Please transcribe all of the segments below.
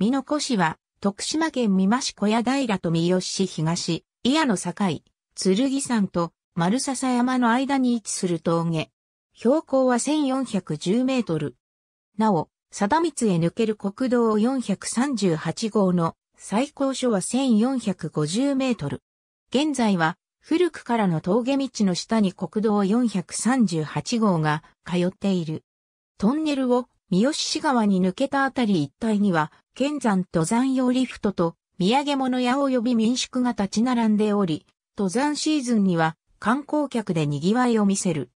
美濃子市は、徳島県美馬市小屋平と三好市東、伊谷の境、剣山と丸笹山の間に位置する峠。標高は1410メートル。なお、貞光へ抜ける国道438号の最高所は1450メートル。現在は古くからの峠道の下に国道438号が通っている。トンネルを三好市川に抜けたあたり一帯には、剣山登山用リフトと、土産物屋及び民宿が立ち並んでおり、登山シーズンには観光客で賑わいを見せる。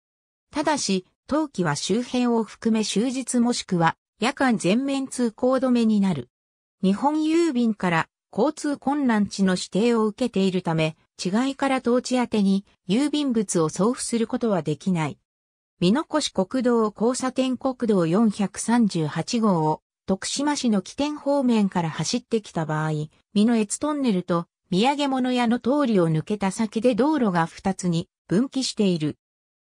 ただし、冬季は周辺を含め終日もしくは夜間全面通行止めになる。日本郵便から交通困難地の指定を受けているため、違いから当地宛に郵便物を送付することはできない。美濃越国道交差点国道438号を徳島市の起点方面から走ってきた場合、美濃越トンネルと土産物屋の通りを抜けた先で道路が2つに分岐している。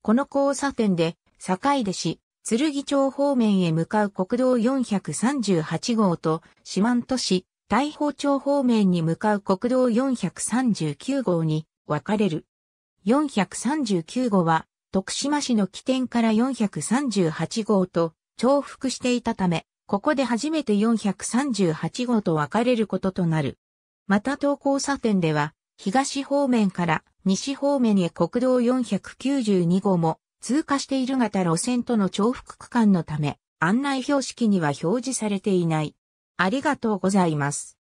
この交差点で、境出市、剣町方面へ向かう国道438号と、四万都市、大宝町方面に向かう国道439号に分かれる。439号は徳島市の起点から438号と重複していたため、ここで初めて438号と分かれることとなる。また東交差点では、東方面から西方面へ国道492号も通過している型路線との重複区間のため、案内標識には表示されていない。ありがとうございます。